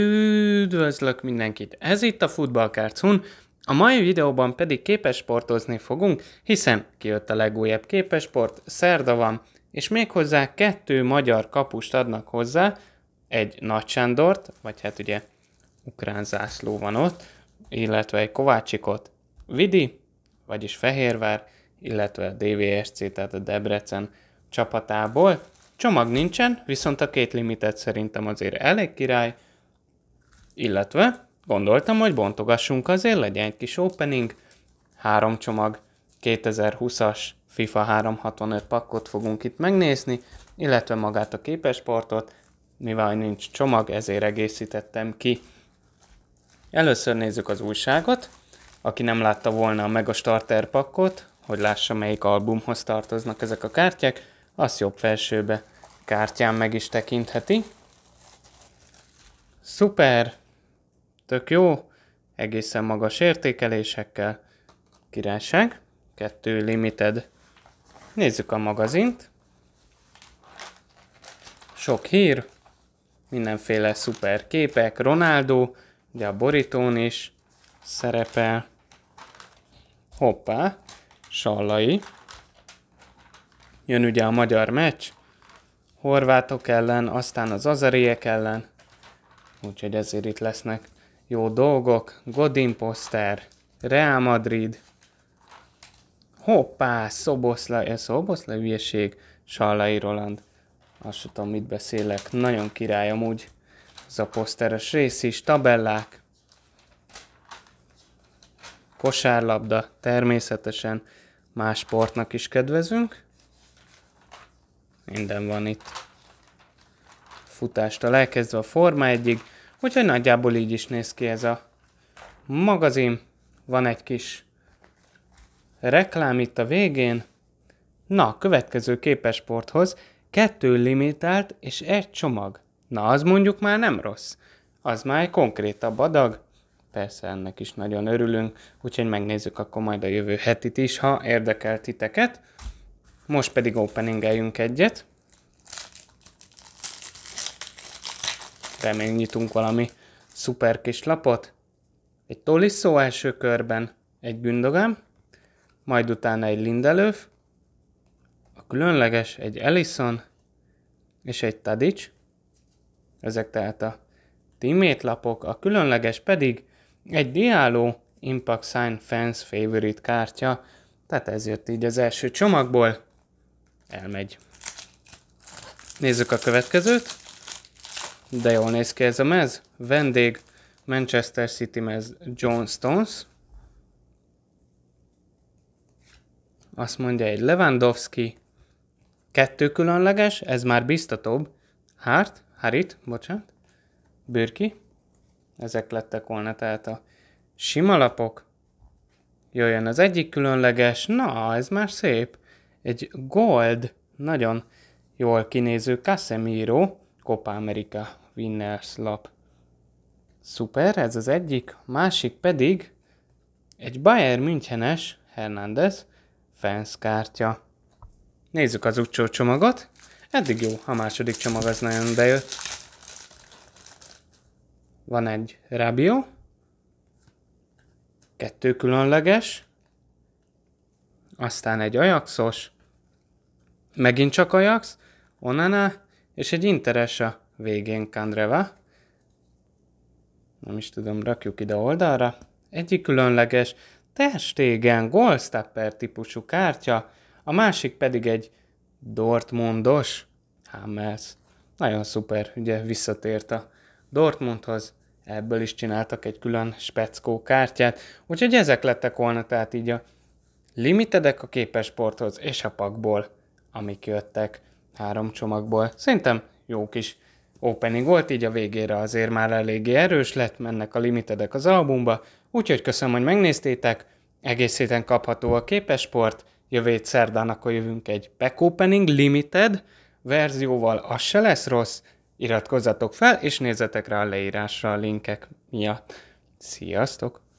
Üdvözlök mindenkit! Ez itt a Futballkárcun, a mai videóban pedig képes sportozni fogunk, hiszen kijött a legújabb képes sport. szerda van, és méghozzá kettő magyar kapust adnak hozzá, egy Nagy Sándort, vagy hát ugye ukrán zászló van ott, illetve egy Kovácsikot, Vidi, vagyis Fehérvár, illetve a DVSC, tehát a Debrecen csapatából. Csomag nincsen, viszont a két limitet szerintem azért elég király, illetve gondoltam, hogy bontogassunk azért, legyen egy kis opening, három csomag, 2020-as FIFA 365 pakkot fogunk itt megnézni, illetve magát a képesportot, mivel nincs csomag, ezért egészítettem ki. Először nézzük az újságot, aki nem látta volna a Starter pakkot, hogy lássa melyik albumhoz tartoznak ezek a kártyák, azt jobb felsőbe kártyán meg is tekintheti. Szuper, tök jó, egészen magas értékelésekkel, királyság, kettő limited. Nézzük a magazint. Sok hír, mindenféle szuper képek, Ronaldo, de a borítón is szerepel. Hoppá, Sallai. Jön ugye a magyar meccs, horvátok ellen, aztán az azeriek ellen, úgyhogy ezért itt lesznek jó dolgok, Godin Poster, Real Madrid, hoppá, Szoboszlai, ez Szoboszlai hülyeség, Sallai Roland, azt sem tudom, mit beszélek, nagyon király amúgy, ez a poszteres rész is, tabellák, kosárlabda, természetesen más sportnak is kedvezünk, minden van itt futástól elkezdve a Forma egyig, Úgyhogy nagyjából így is néz ki ez a magazin. Van egy kis reklám itt a végén. Na, a következő képesporthoz kettő limitált és egy csomag. Na, az mondjuk már nem rossz. Az már egy konkrétabb adag. Persze ennek is nagyon örülünk, úgyhogy megnézzük akkor majd a jövő hetit is, ha érdekel titeket. Most pedig openingeljünk egyet. Remény nyitunk valami szuper kis lapot. Egy Tolisso első körben, egy Gündogám, majd utána egy Lindelöf, a különleges egy Ellison és egy Tadic. Ezek tehát a teammate lapok, a különleges pedig egy Diálo Impact Sign Fans Favorite kártya, tehát ezért így az első csomagból elmegy. Nézzük a következőt. De jól néz ki ez a mez. Vendég Manchester City mez John Stones. Azt mondja egy Lewandowski. Kettő különleges, ez már biztatóbb. Hart, Harit, bocsánat. Bürki. Ezek lettek volna tehát a sima lapok. Jöjjön az egyik különleges. Na, ez már szép. Egy gold, nagyon jól kinéző Casemiro Copa America Winners lap. Szuper, ez az egyik. Másik pedig egy Bayern Münchenes Hernández fans kártya. Nézzük az utcsó csomagot. Eddig jó, a második csomag az nagyon bejött. Van egy Rabio. Kettő különleges. Aztán egy Ajaxos. Megint csak Ajax. Onana és egy interes a végén Kandreva. Nem is tudom, rakjuk ide oldalra. Egyik különleges testégen golstapper típusú kártya, a másik pedig egy Dortmundos Hammers. Nagyon szuper, ugye visszatért a Dortmundhoz, ebből is csináltak egy külön speckó kártyát, úgyhogy ezek lettek volna tehát így a limitedek a képesporthoz és a pakból, amik jöttek három csomagból. Szerintem jó kis opening volt, így a végére azért már eléggé erős lett, mennek a limitedek az albumba, úgyhogy köszönöm, hogy megnéztétek, egész héten kapható a képesport, jövő szerdán akkor jövünk egy Pack Opening Limited verzióval, az se lesz rossz, iratkozzatok fel, és nézzetek rá a leírásra a linkek miatt. Sziasztok!